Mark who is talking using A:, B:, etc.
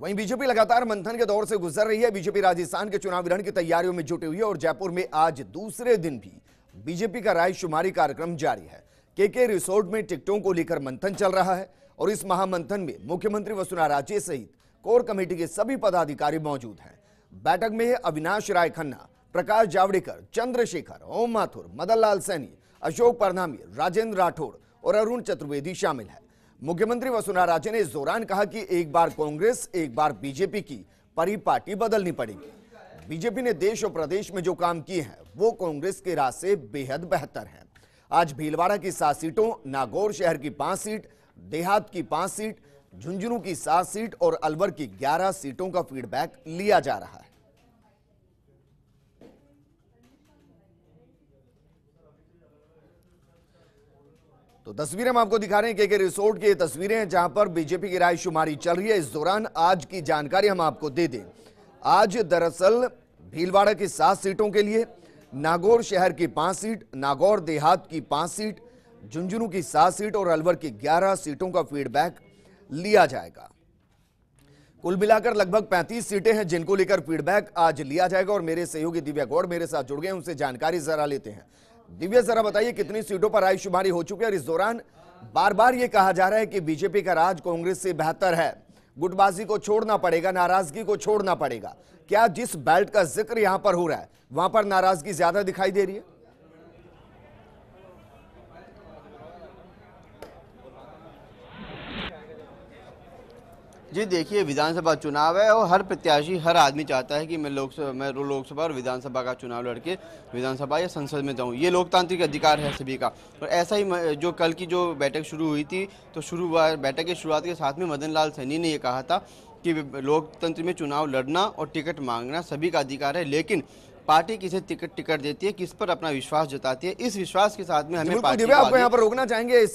A: वहीं बीजेपी लगातार मंथन के दौर से गुजर रही है बीजेपी राजस्थान के चुनाव रण की तैयारियों में जुटी हुई है और जयपुर में आज दूसरे दिन भी बीजेपी का रायशुमारी कार्यक्रम जारी है केके रिसोर्ट में टिकटों को लेकर मंथन चल रहा है और इस महामंथन में मुख्यमंत्री वसुना राजे सहित कोर कमेटी के सभी पदाधिकारी मौजूद हैं बैठक में अविनाश राय खन्ना प्रकाश जावड़ेकर चंद्रशेखर ओम माथुर मदनलाल सैनी अशोक परनामी राजेंद्र राठौड़ और अरुण चतुर्वेदी शामिल है मुख्यमंत्री वसुंधरा राजे ने इस दौरान कहा कि एक बार कांग्रेस एक बार बीजेपी की परी पार्टी बदलनी पड़ेगी बीजेपी ने देश और प्रदेश में जो काम किए हैं वो कांग्रेस के राज से बेहद बेहतर है आज भीलवाड़ा की सात सीटों नागौर शहर की पांच सीट देहात की पांच सीट झुंझुनू की सात सीट और अलवर की ग्यारह सीटों का फीडबैक लिया जा रहा है तो तस्वीरें हम आपको दिखा रहे हैं के रिसोर्ट की तस्वीरें हैं जहां पर बीजेपी की राय शुमारी चल रही है इस दौरान आज की जानकारी हम आपको दे दें आज दरअसल भीलवाड़ा की सात सीटों के लिए नागौर शहर की पांच सीट नागौर देहात की पांच सीट झुंझुनू की सात सीट और अलवर की ग्यारह सीटों का फीडबैक लिया जाएगा कुल मिलाकर लगभग 35 सीटें हैं जिनको लेकर फीडबैक आज लिया जाएगा और मेरे सहयोगी दिव्या गौड़ मेरे साथ जुड़ गए उनसे जानकारी जरा लेते हैं दिव्या जरा बताइए कितनी सीटों पर राय हो चुकी है और इस दौरान बार बार ये कहा जा रहा है कि बीजेपी का राज कांग्रेस से बेहतर है गुटबाजी को छोड़ना पड़ेगा नाराजगी को छोड़ना पड़ेगा क्या जिस बेल्ट का जिक्र यहां पर हो रहा है वहां पर नाराजगी ज्यादा दिखाई दे रही है
B: जी देखिए विधानसभा चुनाव है और हर प्रत्याशी हर आदमी चाहता है कि मैं लोकसभा मैं लोकसभा और विधानसभा का चुनाव लड़के विधानसभा या संसद में जाऊं ये लोकतांत्रिक अधिकार है सभी का और ऐसा ही जो कल की जो बैठक शुरू हुई थी तो शुरू बैठक की शुरुआत के साथ में मदन लाल सैनी ने यह कहा था कि लोकतंत्र में चुनाव लड़ना और टिकट मांगना सभी का अधिकार है लेकिन पार्टी किसे टिकट टिकट देती है किस पर अपना विश्वास जताती है इस विश्वास के साथ में हमें आपको यहाँ पर रोकना
A: चाहेंगे